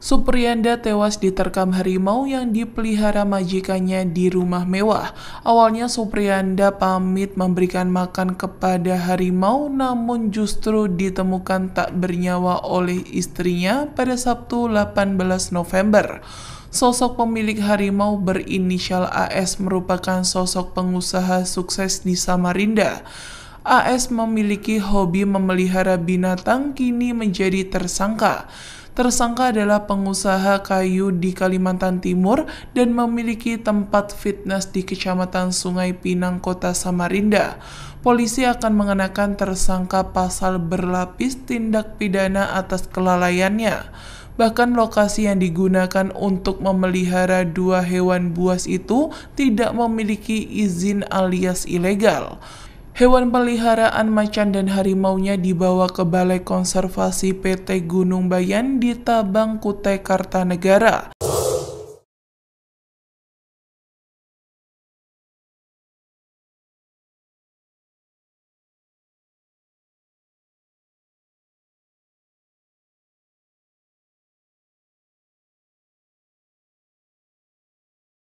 Supriyanda tewas diterkam harimau yang dipelihara majikannya di rumah mewah. Awalnya Supriyanda pamit memberikan makan kepada harimau namun justru ditemukan tak bernyawa oleh istrinya pada Sabtu 18 November. Sosok pemilik harimau berinisial AS merupakan sosok pengusaha sukses di Samarinda. AS memiliki hobi memelihara binatang kini menjadi tersangka. Tersangka adalah pengusaha kayu di Kalimantan Timur dan memiliki tempat fitness di Kecamatan Sungai Pinang, Kota Samarinda. Polisi akan mengenakan tersangka pasal berlapis tindak pidana atas kelalaiannya. Bahkan lokasi yang digunakan untuk memelihara dua hewan buas itu tidak memiliki izin alias ilegal. Hewan peliharaan macan dan harimaunya dibawa ke Balai Konservasi PT Gunung Bayan di Tabang Kutai Kartanegara.